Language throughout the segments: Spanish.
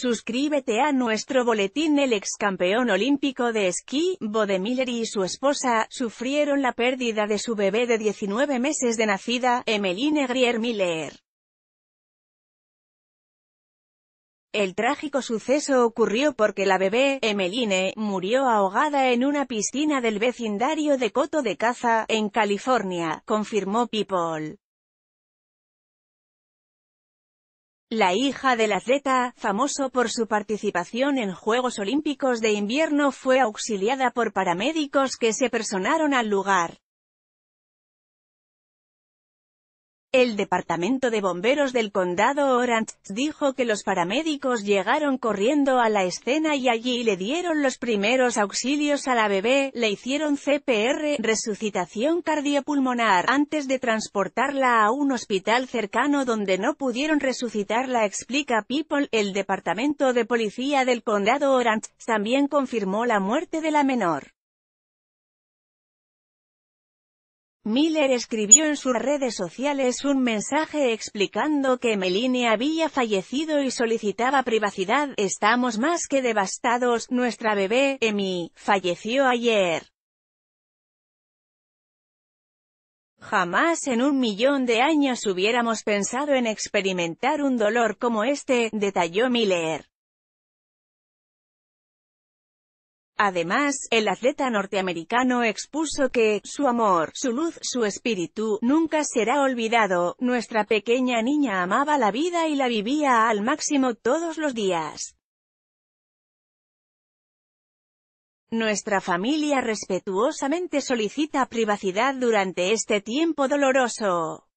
Suscríbete a nuestro boletín El ex campeón olímpico de esquí, Miller y su esposa, sufrieron la pérdida de su bebé de 19 meses de nacida, Emeline Grier Miller. El trágico suceso ocurrió porque la bebé, Emeline, murió ahogada en una piscina del vecindario de Coto de Caza, en California, confirmó People. La hija del atleta, famoso por su participación en Juegos Olímpicos de Invierno fue auxiliada por paramédicos que se personaron al lugar. El Departamento de Bomberos del Condado Orange dijo que los paramédicos llegaron corriendo a la escena y allí le dieron los primeros auxilios a la bebé, le hicieron CPR, resucitación cardiopulmonar, antes de transportarla a un hospital cercano donde no pudieron resucitarla, explica People. El Departamento de Policía del Condado Orange también confirmó la muerte de la menor. Miller escribió en sus redes sociales un mensaje explicando que Melini había fallecido y solicitaba privacidad, estamos más que devastados, nuestra bebé, Emi, falleció ayer. Jamás en un millón de años hubiéramos pensado en experimentar un dolor como este, detalló Miller. Además, el atleta norteamericano expuso que, su amor, su luz, su espíritu, nunca será olvidado, nuestra pequeña niña amaba la vida y la vivía al máximo todos los días. Nuestra familia respetuosamente solicita privacidad durante este tiempo doloroso.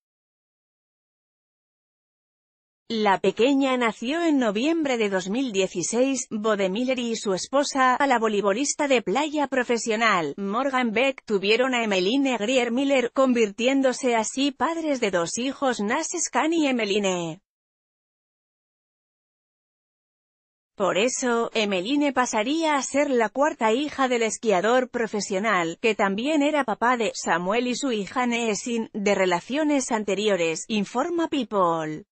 La pequeña nació en noviembre de 2016, Bode Miller y su esposa, a la voleibolista de playa profesional, Morgan Beck, tuvieron a Emeline Grier Miller, convirtiéndose así padres de dos hijos Nas Scan y Emeline. Por eso, Emeline pasaría a ser la cuarta hija del esquiador profesional, que también era papá de Samuel y su hija Neesin, de relaciones anteriores, informa People.